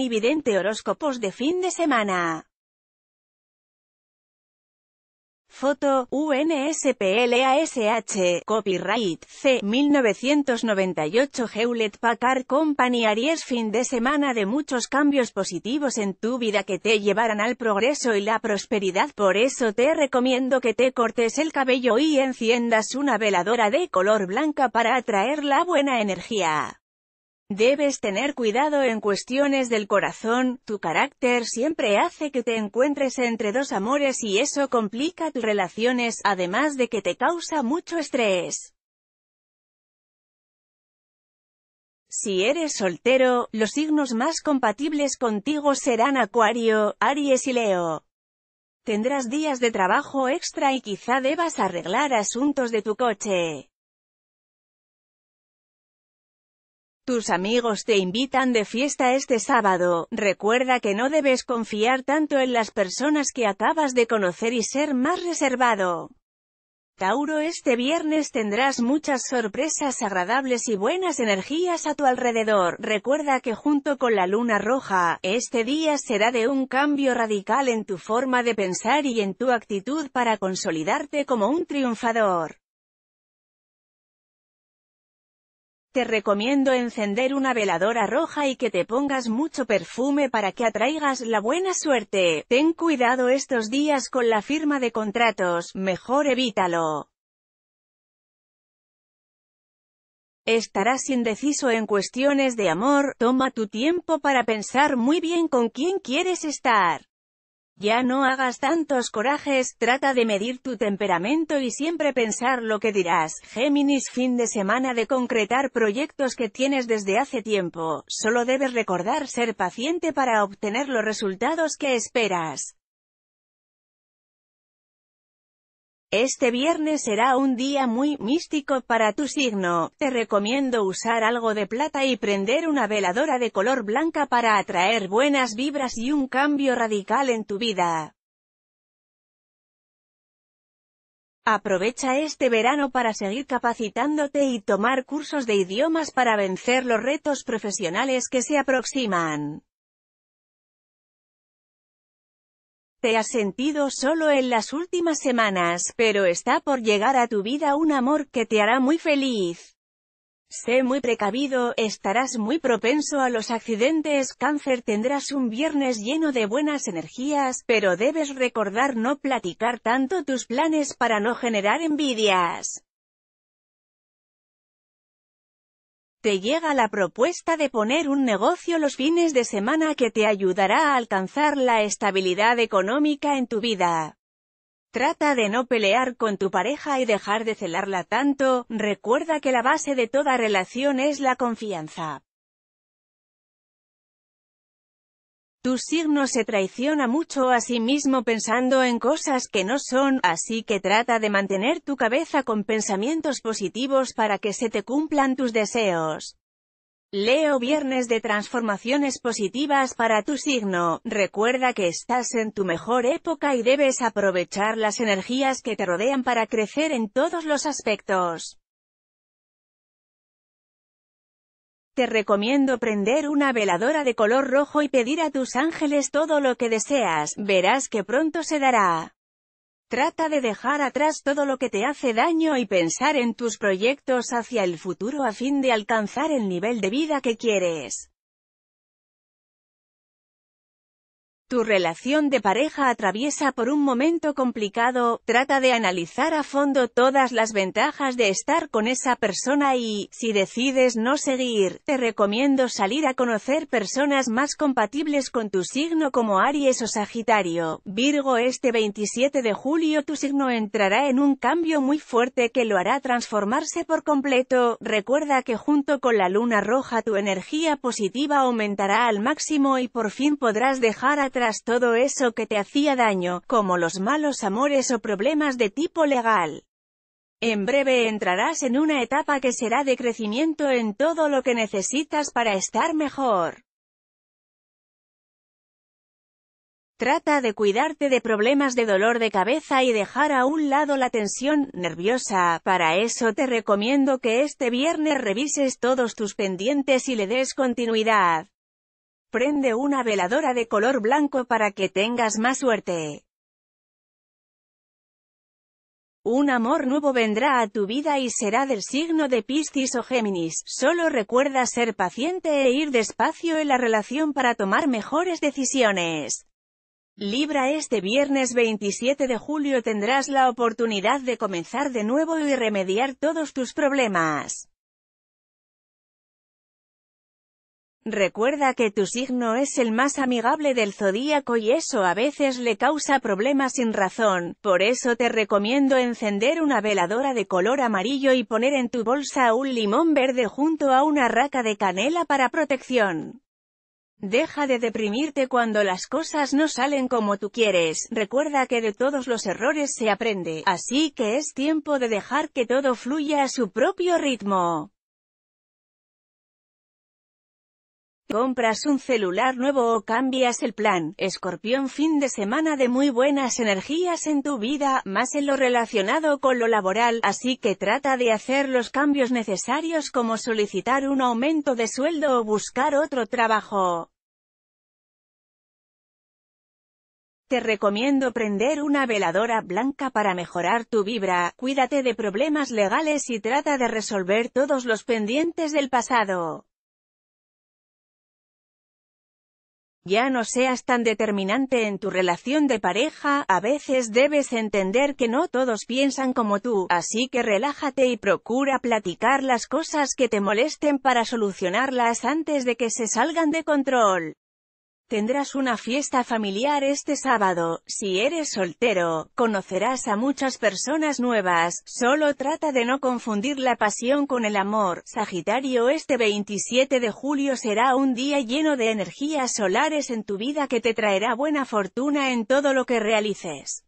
Evidente Horóscopos de fin de semana. Foto, UNSPLASH, Copyright, C. 1998 Hewlett Packard Company Aries Fin de semana de muchos cambios positivos en tu vida que te llevarán al progreso y la prosperidad por eso te recomiendo que te cortes el cabello y enciendas una veladora de color blanca para atraer la buena energía. Debes tener cuidado en cuestiones del corazón, tu carácter siempre hace que te encuentres entre dos amores y eso complica tus relaciones, además de que te causa mucho estrés. Si eres soltero, los signos más compatibles contigo serán Acuario, Aries y Leo. Tendrás días de trabajo extra y quizá debas arreglar asuntos de tu coche. Tus amigos te invitan de fiesta este sábado, recuerda que no debes confiar tanto en las personas que acabas de conocer y ser más reservado. Tauro este viernes tendrás muchas sorpresas agradables y buenas energías a tu alrededor, recuerda que junto con la luna roja, este día será de un cambio radical en tu forma de pensar y en tu actitud para consolidarte como un triunfador. Te recomiendo encender una veladora roja y que te pongas mucho perfume para que atraigas la buena suerte. Ten cuidado estos días con la firma de contratos, mejor evítalo. Estarás indeciso en cuestiones de amor, toma tu tiempo para pensar muy bien con quién quieres estar. Ya no hagas tantos corajes, trata de medir tu temperamento y siempre pensar lo que dirás. Géminis fin de semana de concretar proyectos que tienes desde hace tiempo, solo debes recordar ser paciente para obtener los resultados que esperas. Este viernes será un día muy místico para tu signo. Te recomiendo usar algo de plata y prender una veladora de color blanca para atraer buenas vibras y un cambio radical en tu vida. Aprovecha este verano para seguir capacitándote y tomar cursos de idiomas para vencer los retos profesionales que se aproximan. te has sentido solo en las últimas semanas, pero está por llegar a tu vida un amor que te hará muy feliz. Sé muy precavido, estarás muy propenso a los accidentes, cáncer tendrás un viernes lleno de buenas energías, pero debes recordar no platicar tanto tus planes para no generar envidias. te llega la propuesta de poner un negocio los fines de semana que te ayudará a alcanzar la estabilidad económica en tu vida. Trata de no pelear con tu pareja y dejar de celarla tanto, recuerda que la base de toda relación es la confianza. Tu signo se traiciona mucho a sí mismo pensando en cosas que no son, así que trata de mantener tu cabeza con pensamientos positivos para que se te cumplan tus deseos. Leo Viernes de Transformaciones Positivas para tu signo, recuerda que estás en tu mejor época y debes aprovechar las energías que te rodean para crecer en todos los aspectos. Te recomiendo prender una veladora de color rojo y pedir a tus ángeles todo lo que deseas, verás que pronto se dará. Trata de dejar atrás todo lo que te hace daño y pensar en tus proyectos hacia el futuro a fin de alcanzar el nivel de vida que quieres. tu relación de pareja atraviesa por un momento complicado, trata de analizar a fondo todas las ventajas de estar con esa persona y, si decides no seguir, te recomiendo salir a conocer personas más compatibles con tu signo como Aries o Sagitario. Virgo este 27 de julio tu signo entrará en un cambio muy fuerte que lo hará transformarse por completo, recuerda que junto con la luna roja tu energía positiva aumentará al máximo y por fin podrás dejar atrás todo eso que te hacía daño, como los malos amores o problemas de tipo legal. En breve entrarás en una etapa que será de crecimiento en todo lo que necesitas para estar mejor. Trata de cuidarte de problemas de dolor de cabeza y dejar a un lado la tensión nerviosa. Para eso te recomiendo que este viernes revises todos tus pendientes y le des continuidad. Prende una veladora de color blanco para que tengas más suerte. Un amor nuevo vendrá a tu vida y será del signo de Piscis o Géminis, solo recuerda ser paciente e ir despacio en la relación para tomar mejores decisiones. Libra este viernes 27 de julio tendrás la oportunidad de comenzar de nuevo y remediar todos tus problemas. Recuerda que tu signo es el más amigable del zodíaco y eso a veces le causa problemas sin razón, por eso te recomiendo encender una veladora de color amarillo y poner en tu bolsa un limón verde junto a una raca de canela para protección. Deja de deprimirte cuando las cosas no salen como tú quieres, recuerda que de todos los errores se aprende, así que es tiempo de dejar que todo fluya a su propio ritmo. compras un celular nuevo o cambias el plan. Escorpión fin de semana de muy buenas energías en tu vida, más en lo relacionado con lo laboral, así que trata de hacer los cambios necesarios como solicitar un aumento de sueldo o buscar otro trabajo. Te recomiendo prender una veladora blanca para mejorar tu vibra, cuídate de problemas legales y trata de resolver todos los pendientes del pasado. Ya no seas tan determinante en tu relación de pareja, a veces debes entender que no todos piensan como tú, así que relájate y procura platicar las cosas que te molesten para solucionarlas antes de que se salgan de control. Tendrás una fiesta familiar este sábado, si eres soltero, conocerás a muchas personas nuevas, solo trata de no confundir la pasión con el amor. Sagitario este 27 de julio será un día lleno de energías solares en tu vida que te traerá buena fortuna en todo lo que realices.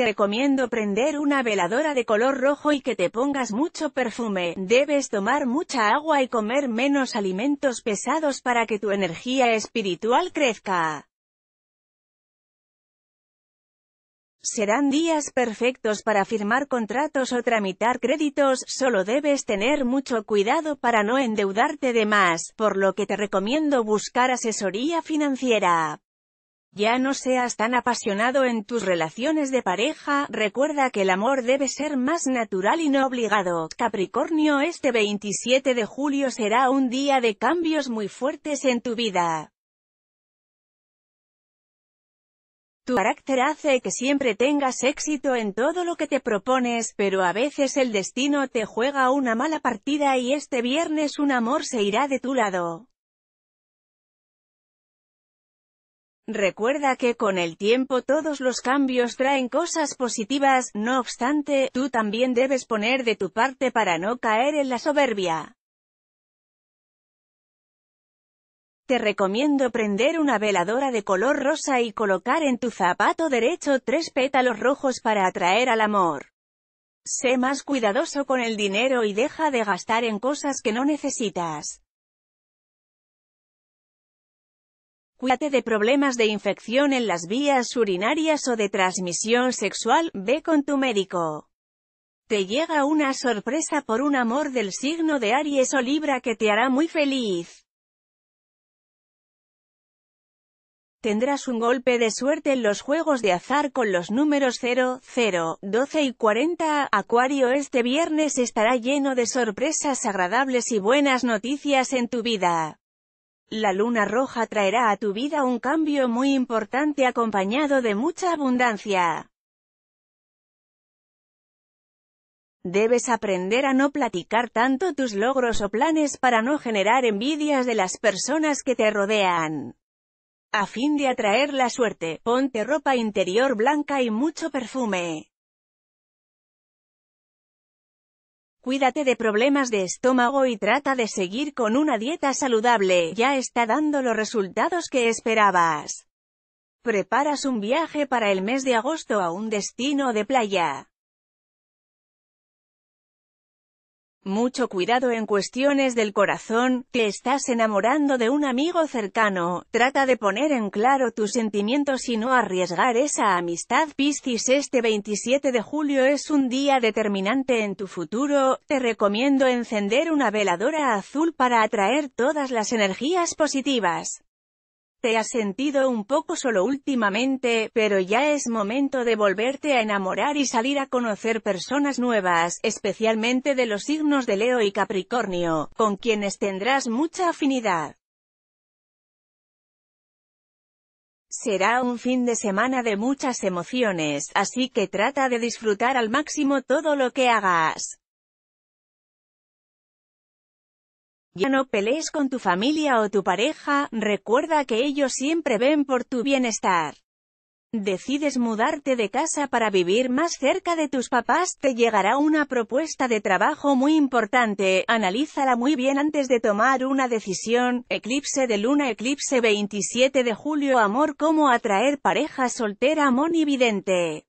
te recomiendo prender una veladora de color rojo y que te pongas mucho perfume, debes tomar mucha agua y comer menos alimentos pesados para que tu energía espiritual crezca. Serán días perfectos para firmar contratos o tramitar créditos, solo debes tener mucho cuidado para no endeudarte de más, por lo que te recomiendo buscar asesoría financiera. Ya no seas tan apasionado en tus relaciones de pareja, recuerda que el amor debe ser más natural y no obligado. Capricornio este 27 de julio será un día de cambios muy fuertes en tu vida. Tu carácter hace que siempre tengas éxito en todo lo que te propones, pero a veces el destino te juega una mala partida y este viernes un amor se irá de tu lado. Recuerda que con el tiempo todos los cambios traen cosas positivas, no obstante, tú también debes poner de tu parte para no caer en la soberbia. Te recomiendo prender una veladora de color rosa y colocar en tu zapato derecho tres pétalos rojos para atraer al amor. Sé más cuidadoso con el dinero y deja de gastar en cosas que no necesitas. Cuídate de problemas de infección en las vías urinarias o de transmisión sexual, ve con tu médico. Te llega una sorpresa por un amor del signo de Aries o Libra que te hará muy feliz. Tendrás un golpe de suerte en los juegos de azar con los números 0, 0, 12 y 40. Acuario este viernes estará lleno de sorpresas agradables y buenas noticias en tu vida. La luna roja traerá a tu vida un cambio muy importante acompañado de mucha abundancia. Debes aprender a no platicar tanto tus logros o planes para no generar envidias de las personas que te rodean. A fin de atraer la suerte, ponte ropa interior blanca y mucho perfume. Cuídate de problemas de estómago y trata de seguir con una dieta saludable, ya está dando los resultados que esperabas. Preparas un viaje para el mes de agosto a un destino de playa. Mucho cuidado en cuestiones del corazón, te estás enamorando de un amigo cercano, trata de poner en claro tus sentimientos y no arriesgar esa amistad. Piscis este 27 de julio es un día determinante en tu futuro, te recomiendo encender una veladora azul para atraer todas las energías positivas. Te has sentido un poco solo últimamente, pero ya es momento de volverte a enamorar y salir a conocer personas nuevas, especialmente de los signos de Leo y Capricornio, con quienes tendrás mucha afinidad. Será un fin de semana de muchas emociones, así que trata de disfrutar al máximo todo lo que hagas. Ya no pelees con tu familia o tu pareja, recuerda que ellos siempre ven por tu bienestar. Decides mudarte de casa para vivir más cerca de tus papás, te llegará una propuesta de trabajo muy importante, analízala muy bien antes de tomar una decisión, eclipse de luna eclipse 27 de julio amor cómo atraer pareja soltera monividente.